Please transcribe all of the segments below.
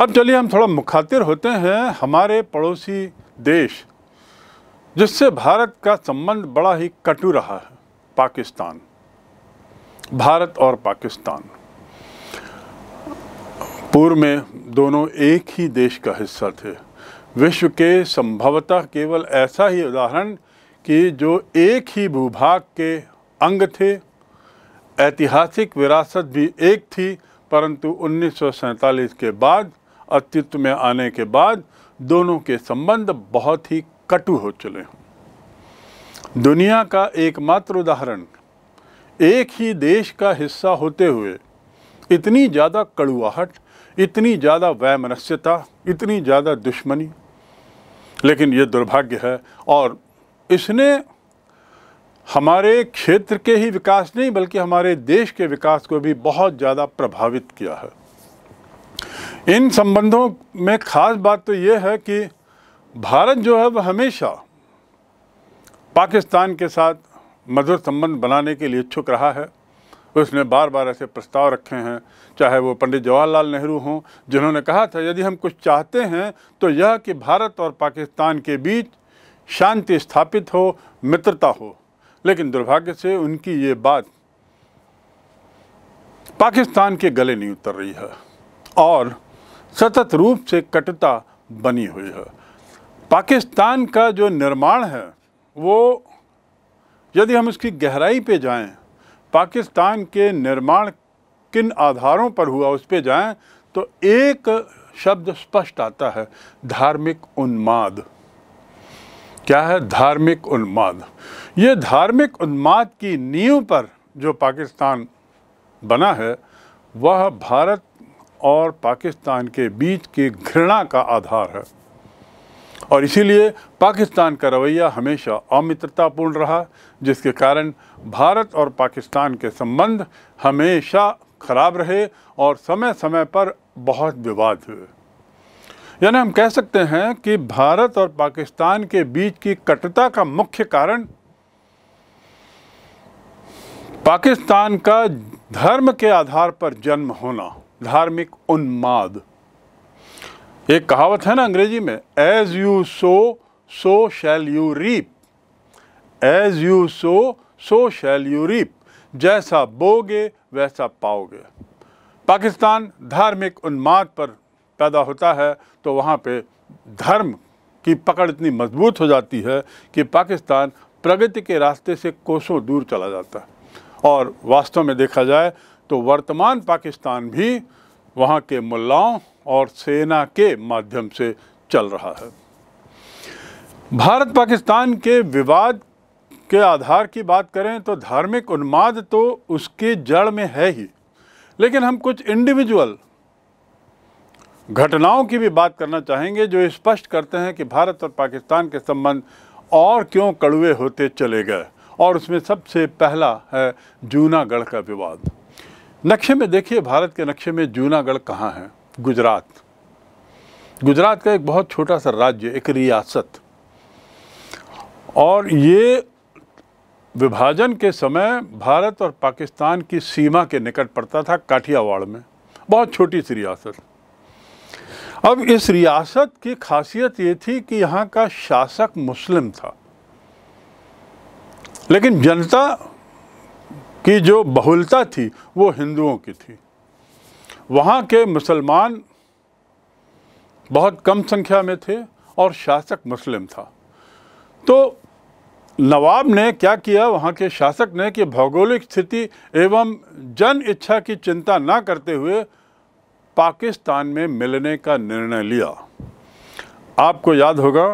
अब चलिए हम थोड़ा मुखातिर होते हैं हमारे पड़ोसी देश जिससे भारत का संबंध बड़ा ही कटु रहा है पाकिस्तान भारत और पाकिस्तान पूर्व में दोनों एक ही देश का हिस्सा थे विश्व के संभवतः केवल ऐसा ही उदाहरण कि जो एक ही भूभाग के अंग थे ऐतिहासिक विरासत भी एक थी परंतु उन्नीस के बाद अस्तित्व में आने के बाद दोनों के संबंध बहुत ही कटु हो चले हैं दुनिया का एकमात्र उदाहरण एक ही देश का हिस्सा होते हुए इतनी ज़्यादा कड़ुआहट इतनी ज़्यादा वैमनस्यता इतनी ज़्यादा दुश्मनी लेकिन ये दुर्भाग्य है और इसने हमारे क्षेत्र के ही विकास नहीं बल्कि हमारे देश के विकास को भी बहुत ज़्यादा प्रभावित किया है इन संबंधों में ख़ास बात तो ये है कि भारत जो है वह हमेशा पाकिस्तान के साथ मधुर संबंध बनाने के लिए इच्छुक रहा है उसने बार बार ऐसे प्रस्ताव रखे हैं चाहे वो पंडित जवाहरलाल नेहरू हों जिन्होंने कहा था यदि हम कुछ चाहते हैं तो यह कि भारत और पाकिस्तान के बीच शांति स्थापित हो मित्रता हो लेकिन दुर्भाग्य से उनकी ये बात पाकिस्तान के गले नहीं उतर रही है और सतत रूप से कटता बनी हुई है पाकिस्तान का जो निर्माण है वो यदि हम उसकी गहराई पे जाएं पाकिस्तान के निर्माण किन आधारों पर हुआ उस पर जाएँ तो एक शब्द स्पष्ट आता है धार्मिक उन्माद क्या है धार्मिक उन्माद ये धार्मिक उन्माद की नींव पर जो पाकिस्तान बना है वह भारत और पाकिस्तान के बीच की घृणा का आधार है और इसीलिए पाकिस्तान का रवैया हमेशा अमित्रतापूर्ण रहा जिसके कारण भारत और पाकिस्तान के संबंध हमेशा खराब रहे और समय समय पर बहुत विवाद हुए यानी हम कह सकते हैं कि भारत और पाकिस्तान के बीच की कटुता का मुख्य कारण पाकिस्तान का धर्म के आधार पर जन्म होना धार्मिक उन्माद एक कहावत है ना अंग्रेजी में as you sow so shall you reap as you sow so shall you reap जैसा बोगे वैसा पाओगे पाकिस्तान धार्मिक उन्माद पर पैदा होता है तो वहाँ पे धर्म की पकड़ इतनी मजबूत हो जाती है कि पाकिस्तान प्रगति के रास्ते से कोसों दूर चला जाता है और वास्तव में देखा जाए तो वर्तमान पाकिस्तान भी वहाँ के मुल्लाओं और सेना के माध्यम से चल रहा है भारत पाकिस्तान के विवाद के आधार की बात करें तो धार्मिक उन्माद तो उसके जड़ में है ही लेकिन हम कुछ इंडिविजुअल घटनाओं की भी बात करना चाहेंगे जो स्पष्ट करते हैं कि भारत और पाकिस्तान के संबंध और क्यों कड़ुए होते चले गए और उसमें सबसे पहला है जूनागढ़ का विवाद नक्शे में देखिए भारत के नक्शे में जूनागढ़ कहाँ है गुजरात गुजरात का एक बहुत छोटा सा राज्य एक रियासत और ये विभाजन के समय भारत और पाकिस्तान की सीमा के निकट पड़ता था काठियावाड़ में बहुत छोटी सी रियासत अब इस रियासत की खासियत ये थी कि यहाँ का शासक मुस्लिम था लेकिन जनता की जो बहुलता थी वो हिंदुओं की थी वहाँ के मुसलमान बहुत कम संख्या में थे और शासक मुस्लिम था तो नवाब ने क्या किया वहाँ के शासक ने कि भौगोलिक स्थिति एवं जन इच्छा की चिंता ना करते हुए पाकिस्तान में मिलने का निर्णय लिया आपको याद होगा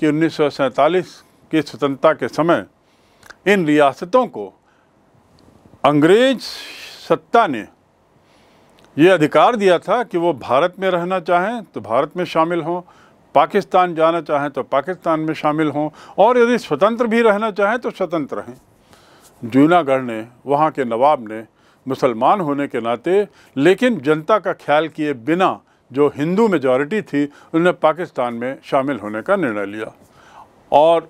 कि उन्नीस की स्वतंत्रता के समय इन रियासतों को अंग्रेज सत्ता ने ये अधिकार दिया था कि वो भारत में रहना चाहें तो भारत में शामिल हों पाकिस्तान जाना चाहें तो पाकिस्तान में शामिल हों और यदि स्वतंत्र भी रहना चाहें तो स्वतंत्र रहें जूनागढ़ ने वहाँ के नवाब ने मुसलमान होने के नाते लेकिन जनता का ख्याल किए बिना जो हिंदू मेजॉरिटी थी उन्होंने पाकिस्तान में शामिल होने का निर्णय लिया और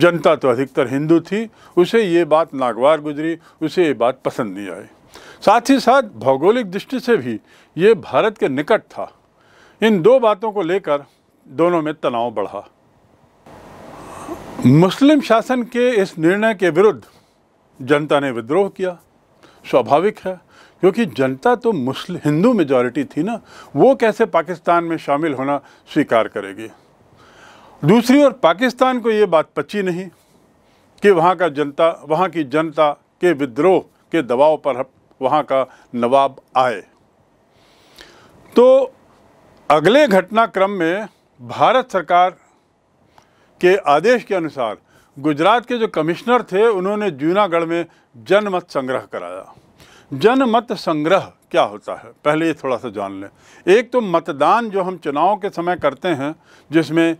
जनता तो अधिकतर हिंदू थी उसे ये बात नागवार गुजरी उसे ये बात पसंद नहीं आई साथ ही साथ भौगोलिक दृष्टि से भी ये भारत के निकट था इन दो बातों को लेकर दोनों में तनाव बढ़ा मुस्लिम शासन के इस निर्णय के विरुद्ध जनता ने विद्रोह किया स्वाभाविक है क्योंकि जनता तो मुस्लिम हिंदू मेजॉरिटी थी ना वो कैसे पाकिस्तान में शामिल होना स्वीकार करेगी दूसरी ओर पाकिस्तान को ये बात पची नहीं कि वहाँ का जनता वहाँ की जनता के विद्रोह के दबाव पर वहाँ का नवाब आए तो अगले घटनाक्रम में भारत सरकार के आदेश के अनुसार गुजरात के जो कमिश्नर थे उन्होंने जूनागढ़ में जनमत संग्रह कराया जनमत संग्रह क्या होता है पहले ये थोड़ा सा जान लें एक तो मतदान जो हम चुनाव के समय करते हैं जिसमें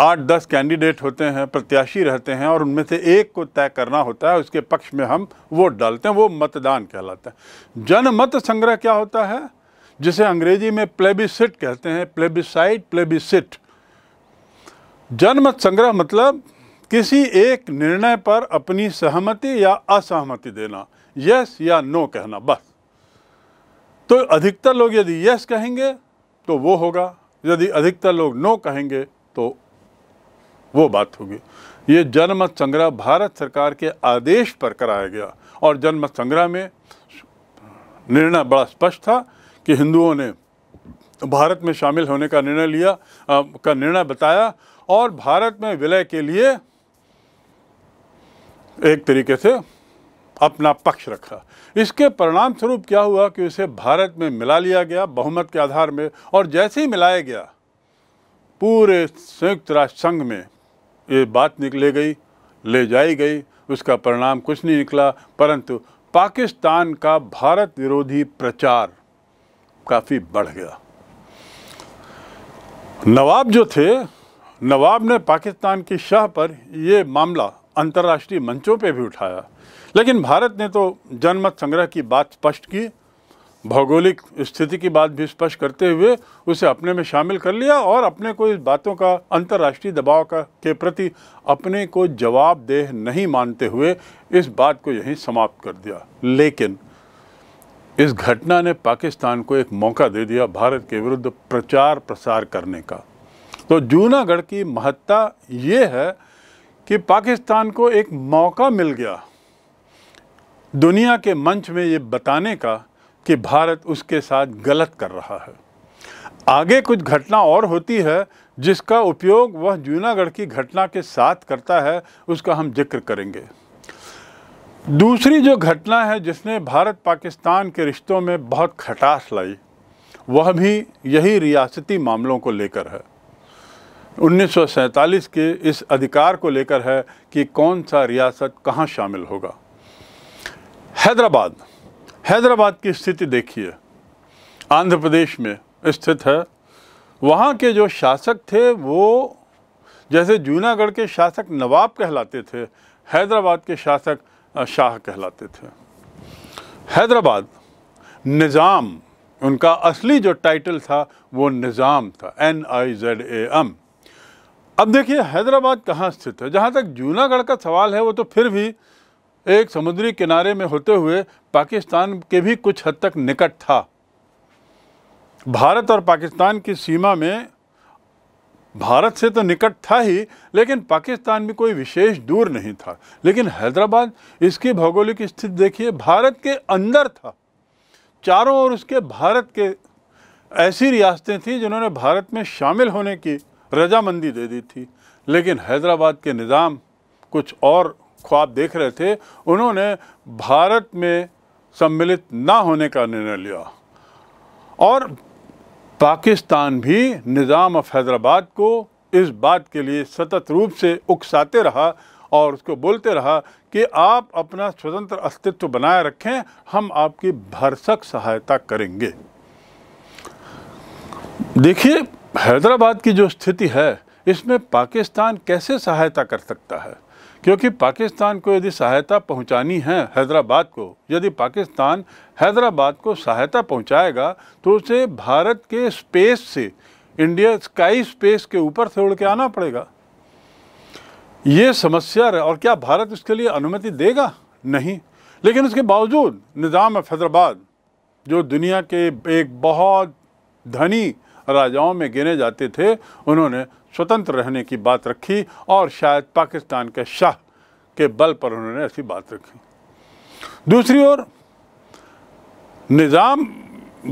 आठ दस कैंडिडेट होते हैं प्रत्याशी रहते हैं और उनमें से एक को तय करना होता है उसके पक्ष में हम वोट डालते हैं वो मतदान कहलाता है जनमत संग्रह क्या होता है जिसे अंग्रेजी में प्लेबिसिट कहते हैं प्लेबिसाइट प्लेबिसिट जनमत संग्रह मतलब किसी एक निर्णय पर अपनी सहमति या असहमति देना यस या नो कहना बस तो अधिकतर लोग यदि यस कहेंगे तो वो होगा यदि अधिकतर लोग नो कहेंगे तो वो बात होगी ये जनमत संग्रह भारत सरकार के आदेश पर कराया गया और जन्म संग्रह में निर्णय बड़ा स्पष्ट था कि हिंदुओं ने भारत में शामिल होने का निर्णय लिया आ, का निर्णय बताया और भारत में विलय के लिए एक तरीके से अपना पक्ष रखा इसके परिणाम स्वरूप क्या हुआ कि उसे भारत में मिला लिया गया बहुमत के आधार में और जैसे ही मिलाया गया पूरे संयुक्त राष्ट्र संघ में ये बात निकले गई ले जाई गई उसका परिणाम कुछ नहीं निकला परंतु पाकिस्तान का भारत विरोधी प्रचार काफ़ी बढ़ गया नवाब जो थे नवाब ने पाकिस्तान की शाह पर ये मामला अंतर्राष्ट्रीय मंचों पे भी उठाया लेकिन भारत ने तो जनमत संग्रह की बात स्पष्ट की भौगोलिक स्थिति की बात भी स्पष्ट करते हुए उसे अपने में शामिल कर लिया और अपने को इस बातों का अंतर्राष्ट्रीय दबाव का के प्रति अपने को जवाबदेह नहीं मानते हुए इस बात को यहीं समाप्त कर दिया लेकिन इस घटना ने पाकिस्तान को एक मौका दे दिया भारत के विरुद्ध प्रचार प्रसार करने का तो जूनागढ़ की महत्ता ये है कि पाकिस्तान को एक मौका मिल गया दुनिया के मंच में ये बताने का कि भारत उसके साथ गलत कर रहा है आगे कुछ घटना और होती है जिसका उपयोग वह जूनागढ़ की घटना के साथ करता है उसका हम जिक्र करेंगे दूसरी जो घटना है जिसने भारत पाकिस्तान के रिश्तों में बहुत खटास लाई वह भी यही रियासती मामलों को लेकर है 1947 के इस अधिकार को लेकर है कि कौन सा रियासत कहाँ शामिल होगा हैदराबाद हैदराबाद की स्थिति देखिए आंध्र प्रदेश में स्थित है वहाँ के जो शासक थे वो जैसे जूनागढ़ के शासक नवाब कहलाते थे हैदराबाद के शासक शाह कहलाते थे हैदराबाद निज़ाम उनका असली जो टाइटल था वो निज़ाम था N I Z A M अब देखिए हैदराबाद कहाँ स्थित है जहाँ तक जूनागढ़ का सवाल है वो तो फिर भी एक समुद्री किनारे में होते हुए पाकिस्तान के भी कुछ हद तक निकट था भारत और पाकिस्तान की सीमा में भारत से तो निकट था ही लेकिन पाकिस्तान भी कोई विशेष दूर नहीं था लेकिन हैदराबाद इसकी भौगोलिक स्थिति देखिए भारत के अंदर था चारों ओर उसके भारत के ऐसी रियासतें थीं जिन्होंने भारत में शामिल होने की रजामंदी दे दी थी लेकिन हैदराबाद के निज़ाम कुछ और ख्वाब देख रहे थे उन्होंने भारत में सम्मिलित ना होने का निर्णय लिया और पाकिस्तान भी निज़ाम ऑफ हैदराबाद को इस बात के लिए सतत रूप से उकसाते रहा और उसको बोलते रहा कि आप अपना स्वतंत्र अस्तित्व बनाए रखें हम आपकी भरसक सहायता करेंगे देखिए हैदराबाद की जो स्थिति है इसमें पाकिस्तान कैसे सहायता कर सकता है क्योंकि पाकिस्तान को यदि सहायता पहुंचानी है हैदराबाद को यदि पाकिस्तान हैदराबाद को सहायता पहुंचाएगा तो उसे भारत के स्पेस से इंडिया स्काई स्पेस के ऊपर से उड़ के आना पड़ेगा ये समस्या है और क्या भारत इसके लिए अनुमति देगा नहीं लेकिन उसके बावजूद निज़ाम हैदराबाद जो दुनिया के एक बहुत धनी राजाओं में गिने जाते थे उन्होंने स्वतंत्र रहने की बात रखी और शायद पाकिस्तान के शाह के बल पर उन्होंने ऐसी बात रखी दूसरी ओर निज़ाम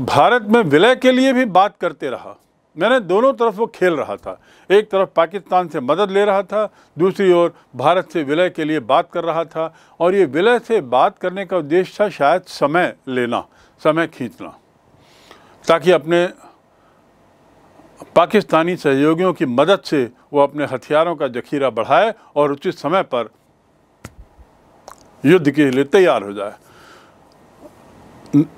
भारत में विलय के लिए भी बात करते रहा मैंने दोनों तरफ वो खेल रहा था एक तरफ पाकिस्तान से मदद ले रहा था दूसरी ओर भारत से विलय के लिए बात कर रहा था और ये विलय से बात करने का उद्देश्य था शायद समय लेना समय खींचना ताकि अपने पाकिस्तानी सहयोगियों की मदद से वो अपने हथियारों का जखीरा बढ़ाए और उचित समय पर युद्ध के लिए तैयार हो जाए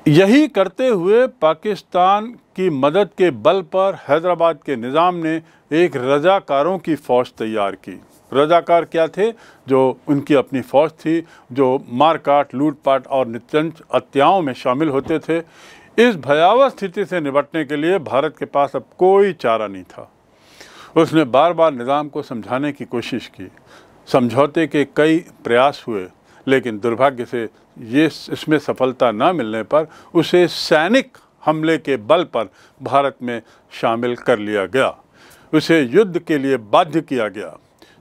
यही करते हुए पाकिस्तान की मदद के बल पर हैदराबाद के निज़ाम ने एक रजाकारों की फ़ौज तैयार की रजाकार क्या थे जो उनकी अपनी फ़ौज थी जो मारकाट लूटपाट और नित्यंत हत्याओं में शामिल होते थे इस भयावह स्थिति से निपटने के लिए भारत के पास अब कोई चारा नहीं था उसने बार बार निज़ाम को समझाने की कोशिश की समझौते के कई प्रयास हुए लेकिन दुर्भाग्य से ये इसमें सफलता न मिलने पर उसे सैनिक हमले के बल पर भारत में शामिल कर लिया गया उसे युद्ध के लिए बाध्य किया गया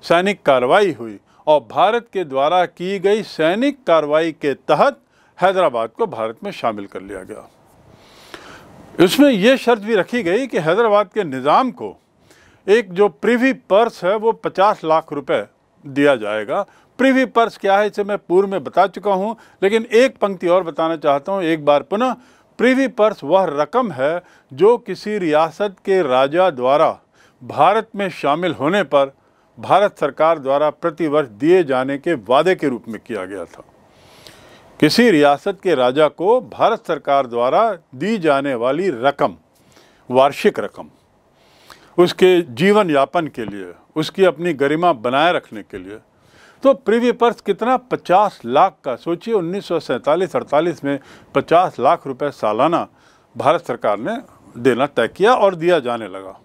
सैनिक कार्रवाई हुई और भारत के द्वारा की गई सैनिक कार्रवाई के तहत हैदराबाद को भारत में शामिल कर लिया गया इसमें यह शर्त भी रखी गई कि हैदराबाद के निज़ाम को एक जो प्रीवी पर्स है वो पचास लाख रुपए दिया जाएगा प्रीवी पर्स क्या है इसे मैं पूर्व में बता चुका हूँ लेकिन एक पंक्ति और बताना चाहता हूँ एक बार पुनः प्रीवी पर्स वह रकम है जो किसी रियासत के राजा द्वारा भारत में शामिल होने पर भारत सरकार द्वारा प्रतिवर्ष दिए जाने के वादे के रूप में किया गया था किसी रियासत के राजा को भारत सरकार द्वारा दी जाने वाली रकम वार्षिक रकम उसके जीवन यापन के लिए उसकी अपनी गरिमा बनाए रखने के लिए तो प्रीवी पर्स कितना 50 लाख का सोचिए उन्नीस सौ अड़तालीस में 50 लाख रुपए सालाना भारत सरकार ने देना तय किया और दिया जाने लगा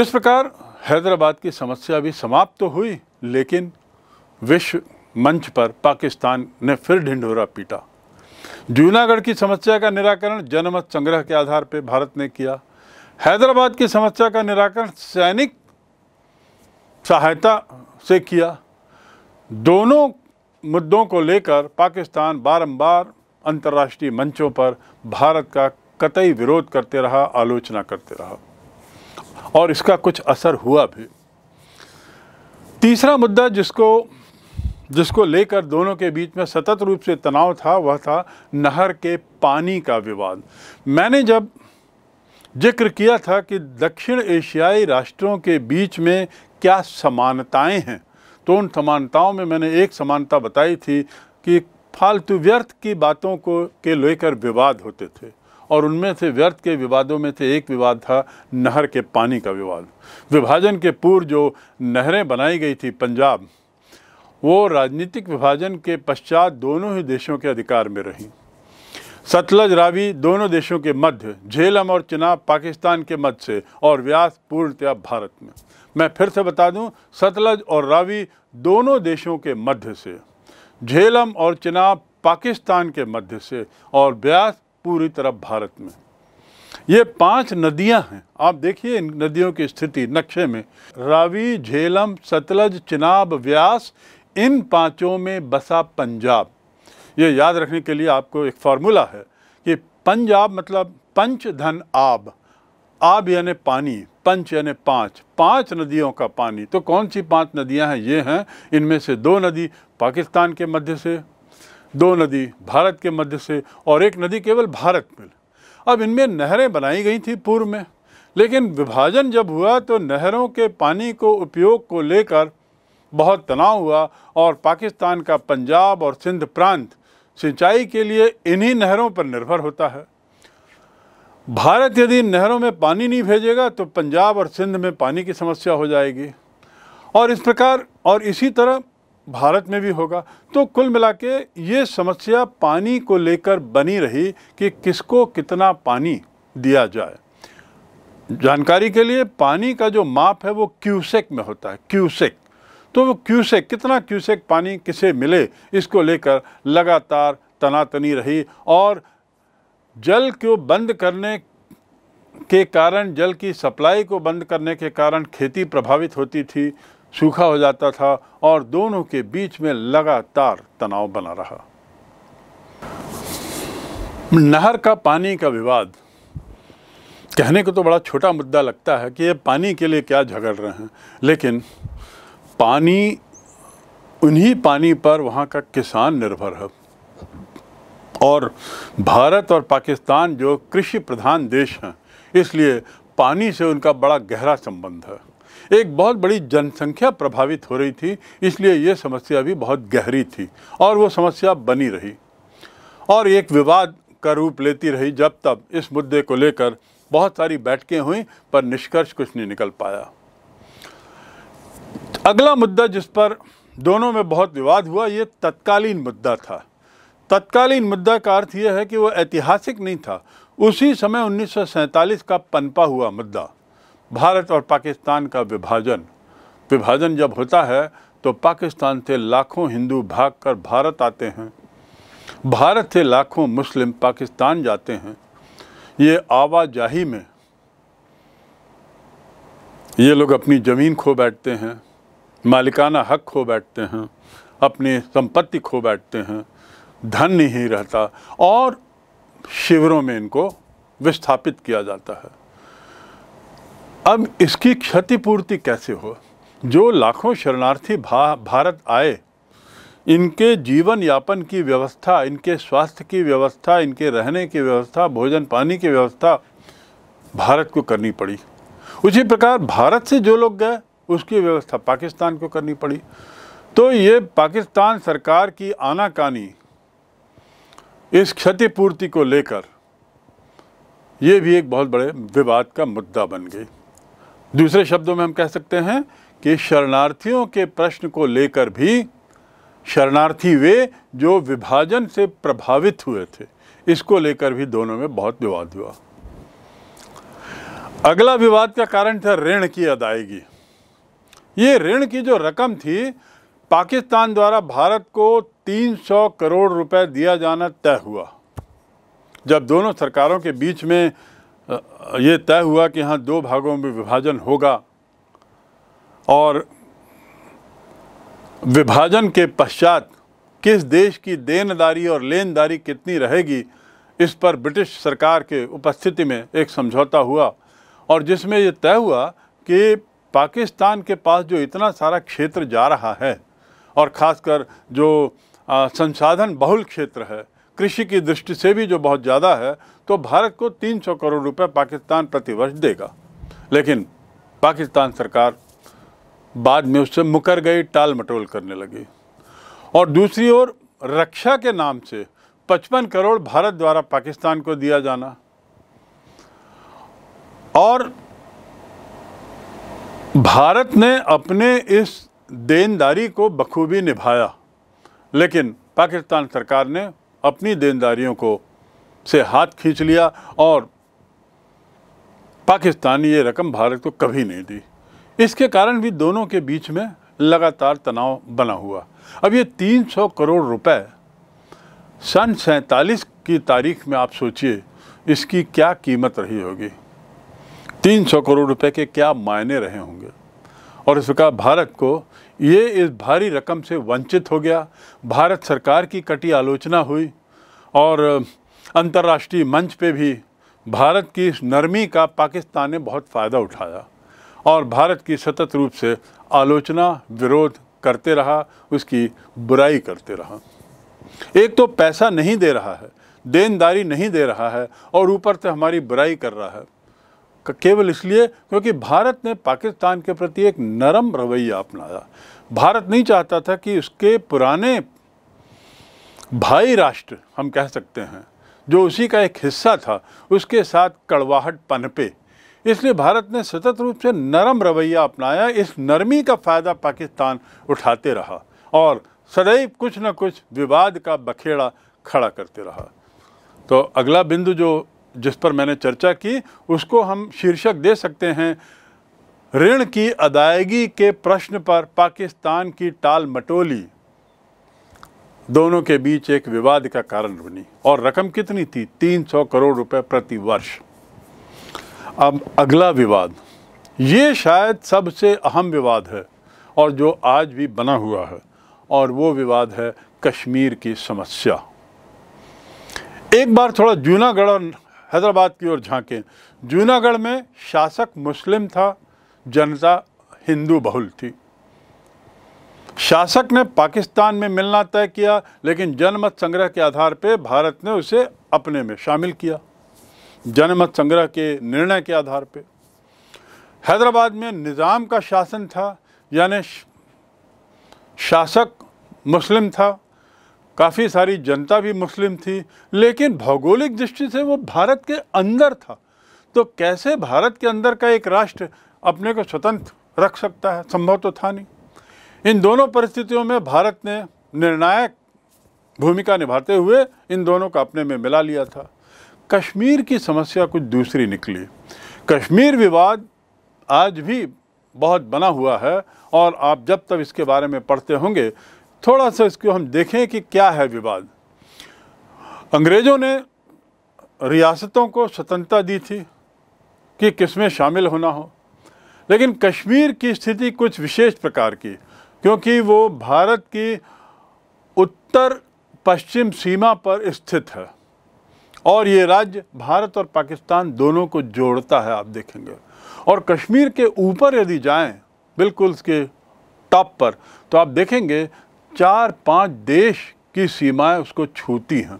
इस प्रकार हैदराबाद की समस्या भी समाप्त तो हुई लेकिन विश्व मंच पर पाकिस्तान ने फिर ढिंढोरा पीटा जूनागढ़ की समस्या का निराकरण जनमत संग्रह के आधार पर भारत ने किया हैदराबाद की समस्या का निराकरण सैनिक सहायता से किया दोनों मुद्दों को लेकर पाकिस्तान बारंबार अंतर्राष्ट्रीय मंचों पर भारत का कतई विरोध करते रहा आलोचना करते रहा और इसका कुछ असर हुआ भी तीसरा मुद्दा जिसको जिसको लेकर दोनों के बीच में सतत रूप से तनाव था वह था नहर के पानी का विवाद मैंने जब जिक्र किया था कि दक्षिण एशियाई राष्ट्रों के बीच में क्या समानताएं हैं तो उन समानताओं में मैंने एक समानता बताई थी कि फालतू व्यर्थ की बातों को के लेकर विवाद होते थे और उनमें से व्यर्थ के विवादों में से एक विवाद था नहर के पानी का विवाद विभाजन के पूर्व जो नहरें बनाई गई थी पंजाब वो राजनीतिक विभाजन के पश्चात दोनों ही देशों के अधिकार में रहीं सतलज रावी दोनों देशों के मध्य झेलम और चिनाब पाकिस्तान के मध्य से और व्यास पूर्णतया भारत में मैं फिर से बता दूं सतलज और रावी दोनों देशों के मध्य से झेलम और चिनाब पाकिस्तान के मध्य से और व्यास पूरी तरह भारत में ये पांच नदियां हैं आप देखिए इन नदियों की स्थिति नक्शे में रावी झेलम सतलज चिनाब व्यास इन पांचों में बसा पंजाब ये याद रखने के लिए आपको एक फार्मूला है कि पंजाब मतलब पंच धन आब आब यानि पानी पंच यानि पांच पांच नदियों का पानी तो कौन सी पांच नदियां हैं ये हैं इनमें से दो नदी पाकिस्तान के मध्य से दो नदी भारत के मध्य से और एक नदी केवल भारत में अब इनमें नहरें बनाई गई थी पूर्व में लेकिन विभाजन जब हुआ तो नहरों के पानी को उपयोग को लेकर बहुत तनाव हुआ और पाकिस्तान का पंजाब और सिंध प्रांत सिंचाई के लिए इन्हीं नहरों पर निर्भर होता है भारत यदि नहरों में पानी नहीं भेजेगा तो पंजाब और सिंध में पानी की समस्या हो जाएगी और इस प्रकार और इसी तरह भारत में भी होगा तो कुल मिला के ये समस्या पानी को लेकर बनी रही कि किसको कितना पानी दिया जाए जानकारी के लिए पानी का जो माप है वो क्यूसेक में होता है क्यूसेक तो वो क्यूसेक कितना क्यूसेक पानी किसे मिले इसको लेकर लगातार तनातनी रही और जल को बंद करने के कारण जल की सप्लाई को बंद करने के कारण खेती प्रभावित होती थी सूखा हो जाता था और दोनों के बीच में लगातार तनाव बना रहा नहर का पानी का विवाद कहने को तो बड़ा छोटा मुद्दा लगता है कि ये पानी के लिए क्या झगड़ रहे हैं लेकिन पानी उन्हीं पानी पर वहाँ का किसान निर्भर है और भारत और पाकिस्तान जो कृषि प्रधान देश हैं इसलिए पानी से उनका बड़ा गहरा संबंध है एक बहुत बड़ी जनसंख्या प्रभावित हो रही थी इसलिए ये समस्या भी बहुत गहरी थी और वो समस्या बनी रही और एक विवाद का रूप लेती रही जब तब इस मुद्दे को लेकर बहुत सारी बैठकें हुई पर निष्कर्ष कुछ नहीं निकल पाया अगला मुद्दा जिस पर दोनों में बहुत विवाद हुआ ये तत्कालीन मुद्दा था तत्कालीन मुद्दा का अर्थ यह है कि वो ऐतिहासिक नहीं था उसी समय 1947 का पनपा हुआ मुद्दा भारत और पाकिस्तान का विभाजन विभाजन जब होता है तो पाकिस्तान से लाखों हिंदू भागकर भारत आते हैं भारत से लाखों मुस्लिम पाकिस्तान जाते हैं ये आवाजाही में ये लोग अपनी ज़मीन खो बैठते हैं मालिकाना हक खो बैठते हैं अपनी संपत्ति खो बैठते हैं धन नहीं रहता और शिविरों में इनको विस्थापित किया जाता है अब इसकी क्षतिपूर्ति कैसे हो जो लाखों शरणार्थी भा, भारत आए इनके जीवन यापन की व्यवस्था इनके स्वास्थ्य की व्यवस्था इनके रहने की व्यवस्था भोजन पानी की व्यवस्था भारत को करनी पड़ी उसी प्रकार भारत से जो लोग गए उसकी व्यवस्था पाकिस्तान को करनी पड़ी तो ये पाकिस्तान सरकार की आनाकानी इस क्षतिपूर्ति को लेकर ये भी एक बहुत बड़े विवाद का मुद्दा बन गई दूसरे शब्दों में हम कह सकते हैं कि शरणार्थियों के प्रश्न को लेकर भी शरणार्थी वे जो विभाजन से प्रभावित हुए थे इसको लेकर भी दोनों में बहुत विवाद हुआ अगला विवाद का कारण था ऋण की अदायगी ये ऋण की जो रकम थी पाकिस्तान द्वारा भारत को 300 करोड़ रुपए दिया जाना तय हुआ जब दोनों सरकारों के बीच में ये तय हुआ कि हाँ दो भागों में विभाजन होगा और विभाजन के पश्चात किस देश की देनदारी और लेनदारी कितनी रहेगी इस पर ब्रिटिश सरकार के उपस्थिति में एक समझौता हुआ और जिसमें ये तय हुआ कि पाकिस्तान के पास जो इतना सारा क्षेत्र जा रहा है और ख़ासकर जो संसाधन बहुल क्षेत्र है कृषि की दृष्टि से भी जो बहुत ज़्यादा है तो भारत को 300 करोड़ रुपए पाकिस्तान प्रतिवर्ष देगा लेकिन पाकिस्तान सरकार बाद में उससे मुकर गई टाल मटोल करने लगी और दूसरी ओर रक्षा के नाम से 55 करोड़ भारत द्वारा पाकिस्तान को दिया जाना और भारत ने अपने इस देनदारी को बखूबी निभाया लेकिन पाकिस्तान सरकार ने अपनी देनदारियों को से हाथ खींच लिया और पाकिस्तान ने ये रकम भारत को कभी नहीं दी इसके कारण भी दोनों के बीच में लगातार तनाव बना हुआ अब ये 300 करोड़ रुपए सन सैतालीस की तारीख में आप सोचिए इसकी क्या कीमत रही होगी 300 करोड़ रुपए के क्या मायने रहे होंगे और इस प्रकार भारत को ये इस भारी रकम से वंचित हो गया भारत सरकार की कटी आलोचना हुई और अंतर्राष्ट्रीय मंच पे भी भारत की इस नरमी का पाकिस्तान ने बहुत फ़ायदा उठाया और भारत की सतत रूप से आलोचना विरोध करते रहा उसकी बुराई करते रहा एक तो पैसा नहीं दे रहा है देनदारी नहीं दे रहा है और ऊपर से हमारी बुराई कर रहा है केवल इसलिए क्योंकि भारत ने पाकिस्तान के प्रति एक नरम रवैया अपनाया भारत नहीं चाहता था कि उसके पुराने भाई राष्ट्र हम कह सकते हैं जो उसी का एक हिस्सा था उसके साथ कड़वाहट पनपे इसलिए भारत ने सतत रूप से नरम रवैया अपनाया इस नरमी का फ़ायदा पाकिस्तान उठाते रहा और सदैव कुछ न कुछ विवाद का बखेड़ा खड़ा करते रहा तो अगला बिंदु जो जिस पर मैंने चर्चा की उसको हम शीर्षक दे सकते हैं ऋण की अदायगी के प्रश्न पर पाकिस्तान की टाल मटोली दोनों के बीच एक विवाद का कारण बनी और रकम कितनी थी 300 करोड़ रुपए प्रति वर्ष अब अगला विवाद ये शायद सबसे अहम विवाद है और जो आज भी बना हुआ है और वो विवाद है कश्मीर की समस्या एक बार थोड़ा जूनागढ़ और हैदराबाद की ओर झांकें जूनागढ़ में शासक मुस्लिम था जनता हिंदू बहुल थी शासक ने पाकिस्तान में मिलना तय किया लेकिन जनमत संग्रह के आधार पर भारत ने उसे अपने में शामिल किया जनमत संग्रह के निर्णय के आधार पर हैदराबाद में निज़ाम का शासन था यानी शासक मुस्लिम था काफ़ी सारी जनता भी मुस्लिम थी लेकिन भौगोलिक दृष्टि से वो भारत के अंदर था तो कैसे भारत के अंदर का एक राष्ट्र अपने को स्वतंत्र रख सकता है संभव तो था नहीं इन दोनों परिस्थितियों में भारत ने निर्णायक भूमिका निभाते हुए इन दोनों को अपने में मिला लिया था कश्मीर की समस्या कुछ दूसरी निकली कश्मीर विवाद आज भी बहुत बना हुआ है और आप जब तक इसके बारे में पढ़ते होंगे थोड़ा सा इसको हम देखें कि क्या है विवाद अंग्रेज़ों ने रियासतों को स्वतंत्रता दी थी कि किसमें शामिल होना हो लेकिन कश्मीर की स्थिति कुछ विशेष प्रकार की क्योंकि वो भारत की उत्तर पश्चिम सीमा पर स्थित है और ये राज्य भारत और पाकिस्तान दोनों को जोड़ता है आप देखेंगे और कश्मीर के ऊपर यदि जाएं बिल्कुल उसके टॉप पर तो आप देखेंगे चार पांच देश की सीमाएं उसको छूती हैं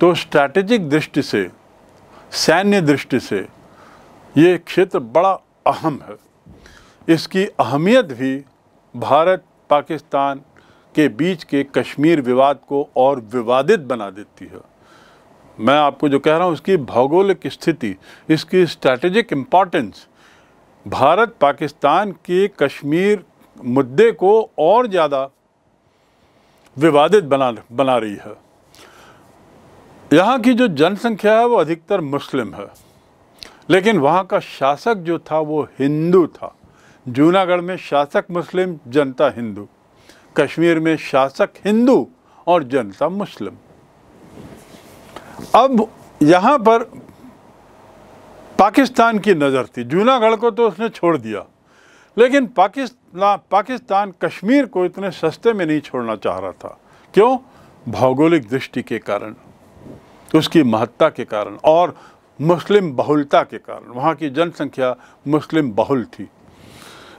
तो स्ट्रैटेजिक दृष्टि से सैन्य दृष्टि से ये क्षेत्र बड़ा अहम है इसकी अहमियत भी भारत पाकिस्तान के बीच के कश्मीर विवाद को और विवादित बना देती है मैं आपको जो कह रहा हूँ उसकी भौगोलिक स्थिति इसकी स्ट्रैटेजिक इम्पॉर्टेंस भारत पाकिस्तान के कश्मीर मुद्दे को और ज़्यादा विवादित बना बना रही है यहाँ की जो जनसंख्या है वो अधिकतर मुस्लिम है लेकिन वहाँ का शासक जो था वो हिंदू था जूनागढ़ में शासक मुस्लिम जनता हिंदू कश्मीर में शासक हिंदू और जनता मुस्लिम अब यहाँ पर पाकिस्तान की नज़र थी जूनागढ़ को तो उसने छोड़ दिया लेकिन पाकिस्तान अपना पाकिस्तान कश्मीर को इतने सस्ते में नहीं छोड़ना चाह रहा था क्यों भौगोलिक दृष्टि के कारण उसकी महत्ता के कारण और मुस्लिम बहुलता के कारण वहाँ की जनसंख्या मुस्लिम बहुल थी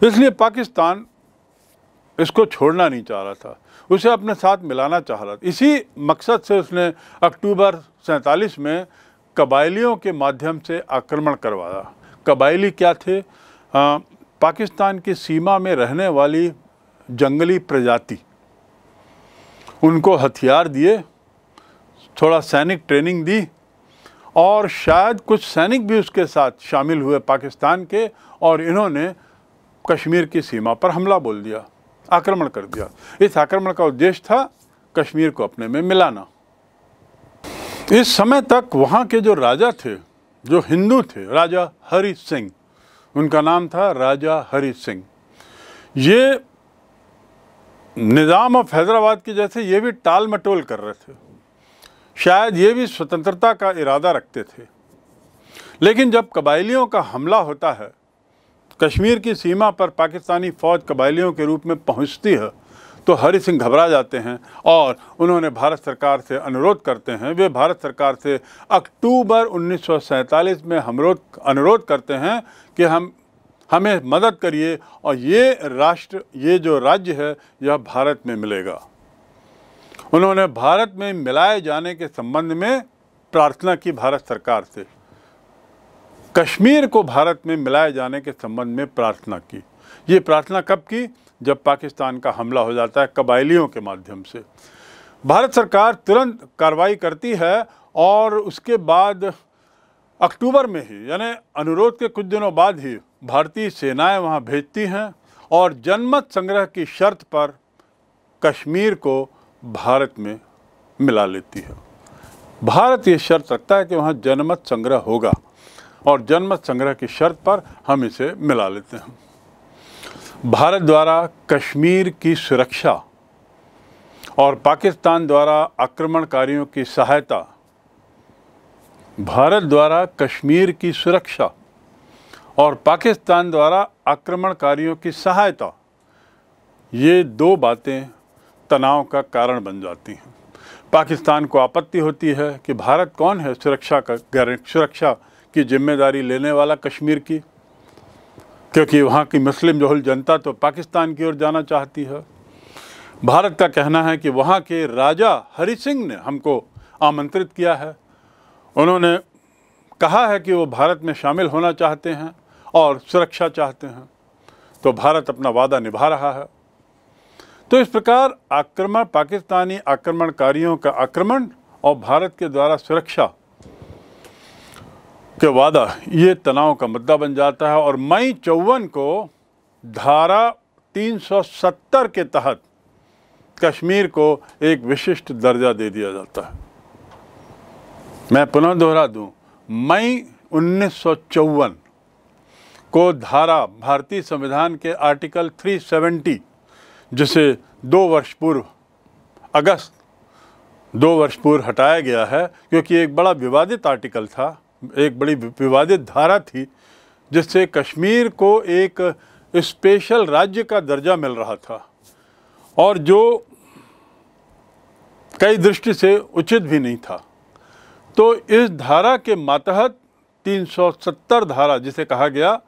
इसलिए पाकिस्तान इसको छोड़ना नहीं चाह रहा था उसे अपने साथ मिलाना चाह रहा था इसी मकसद से उसने अक्टूबर सैंतालीस में कबायलियों के माध्यम से आक्रमण करवाया कबायली क्या थे हाँ, पाकिस्तान की सीमा में रहने वाली जंगली प्रजाति उनको हथियार दिए थोड़ा सैनिक ट्रेनिंग दी और शायद कुछ सैनिक भी उसके साथ शामिल हुए पाकिस्तान के और इन्होंने कश्मीर की सीमा पर हमला बोल दिया आक्रमण कर दिया इस आक्रमण का उद्देश्य था कश्मीर को अपने में मिलाना इस समय तक वहाँ के जो राजा थे जो हिंदू थे राजा हरि सिंह उनका नाम था राजा हरी सिंह ये निज़ाम ऑफ हैदराबाद के जैसे ये भी टाल मटोल कर रहे थे शायद ये भी स्वतंत्रता का इरादा रखते थे लेकिन जब कबायलियों का हमला होता है कश्मीर की सीमा पर पाकिस्तानी फ़ौज कबायलियों के रूप में पहुंचती है तो हरि सिंह घबरा जाते हैं और उन्होंने भारत सरकार से अनुरोध करते हैं वे भारत सरकार से अक्टूबर उन्नीस में हमरोध अनुरोध करते हैं कि हम हमें मदद करिए और ये राष्ट्र ये जो राज्य है यह भारत में मिलेगा उन्होंने भारत में मिलाए जाने के संबंध में प्रार्थना की भारत सरकार से कश्मीर को भारत में मिलाए जाने के संबंध में प्रार्थना की ये प्रार्थना कब की जब पाकिस्तान का हमला हो जाता है कबायलियों के माध्यम से भारत सरकार तुरंत कार्रवाई करती है और उसके बाद अक्टूबर में ही यानी अनुरोध के कुछ दिनों बाद ही भारतीय सेनाएं वहां भेजती हैं और जनमत संग्रह की शर्त पर कश्मीर को भारत में मिला लेती है भारत ये शर्त रखता है कि वहाँ जनमत संग्रह होगा और जनमत संग्रह की शर्त पर हम इसे मिला लेते हैं भारत द्वारा कश्मीर की सुरक्षा और पाकिस्तान द्वारा आक्रमणकारियों की सहायता भारत द्वारा कश्मीर की सुरक्षा और पाकिस्तान द्वारा आक्रमणकारियों की सहायता ये दो बातें तनाव का कारण बन जाती हैं पाकिस्तान को आपत्ति होती है कि भारत कौन है सुरक्षा का सुरक्षा की जिम्मेदारी लेने वाला कश्मीर की क्योंकि वहाँ की मुस्लिम जहुल जनता तो पाकिस्तान की ओर जाना चाहती है भारत का कहना है कि वहाँ के राजा हरि सिंह ने हमको आमंत्रित किया है उन्होंने कहा है कि वो भारत में शामिल होना चाहते हैं और सुरक्षा चाहते हैं तो भारत अपना वादा निभा रहा है तो इस प्रकार आक्रमण पाकिस्तानी आक्रमणकारियों का आक्रमण और भारत के द्वारा सुरक्षा के वादा ये तनाव का मुद्दा बन जाता है और मई चौवन को धारा 370 के तहत कश्मीर को एक विशिष्ट दर्जा दे दिया जाता है मैं पुनः दोहरा दूं मई उन्नीस को धारा भारतीय संविधान के आर्टिकल 370 जिसे दो वर्ष पूर्व अगस्त दो वर्ष पूर्व हटाया गया है क्योंकि एक बड़ा विवादित आर्टिकल था एक बड़ी विवादित धारा थी जिससे कश्मीर को एक स्पेशल राज्य का दर्जा मिल रहा था और जो कई दृष्टि से उचित भी नहीं था तो इस धारा के मातहत 370 धारा जिसे कहा गया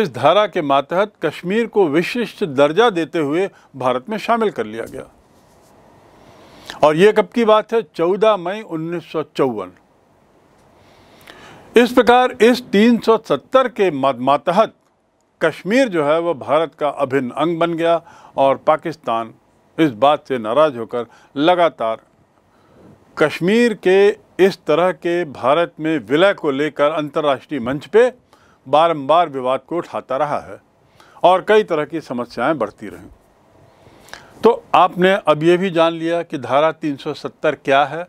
इस धारा के मातहत कश्मीर को विशिष्ट दर्जा देते हुए भारत में शामिल कर लिया गया और ये कब की बात है 14 मई उन्नीस इस प्रकार इस 370 के मातहत कश्मीर जो है वह भारत का अभिन्न अंग बन गया और पाकिस्तान इस बात से नाराज़ होकर लगातार कश्मीर के इस तरह के भारत में विलय को लेकर अंतर्राष्ट्रीय मंच पे बारंबार विवाद को उठाता रहा है और कई तरह की समस्याएं बढ़ती रहीं तो आपने अब ये भी जान लिया कि धारा 370 क्या है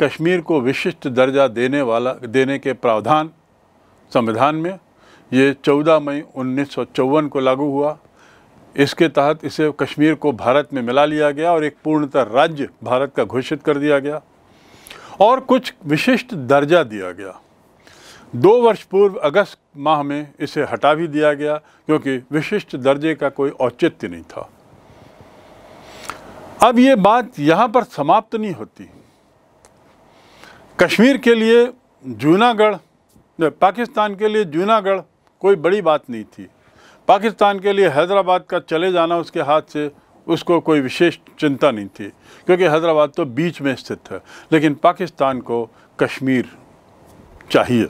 कश्मीर को विशिष्ट दर्जा देने वाला देने के प्रावधान संविधान में ये 14 मई उन्नीस को लागू हुआ इसके तहत इसे कश्मीर को भारत में मिला लिया गया और एक पूर्णतः राज्य भारत का घोषित कर दिया गया और कुछ विशिष्ट दर्जा दिया गया दो वर्ष पूर्व अगस्त माह में इसे हटा भी दिया गया क्योंकि विशिष्ट दर्जे का कोई औचित्य नहीं था अब ये बात यहाँ पर समाप्त नहीं होती कश्मीर के लिए जूनागढ़ पाकिस्तान के लिए जूनागढ़ कोई बड़ी बात नहीं थी पाकिस्तान के लिए हैदराबाद का चले जाना उसके हाथ से उसको कोई विशेष चिंता नहीं थी क्योंकि हैदराबाद तो बीच में स्थित है लेकिन पाकिस्तान को कश्मीर चाहिए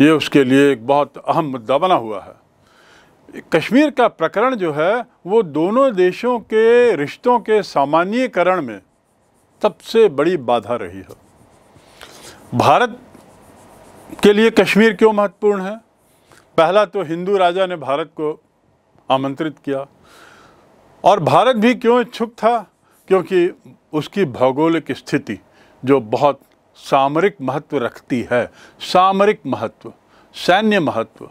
ये उसके लिए एक बहुत अहम मुद्दा बना हुआ है कश्मीर का प्रकरण जो है वो दोनों देशों के रिश्तों के सामान्यकरण में सबसे बड़ी बाधा रही है भारत के लिए कश्मीर क्यों महत्वपूर्ण है पहला तो हिंदू राजा ने भारत को आमंत्रित किया और भारत भी क्यों इच्छुक था क्योंकि उसकी भौगोलिक स्थिति जो बहुत सामरिक महत्व रखती है सामरिक महत्व सैन्य महत्व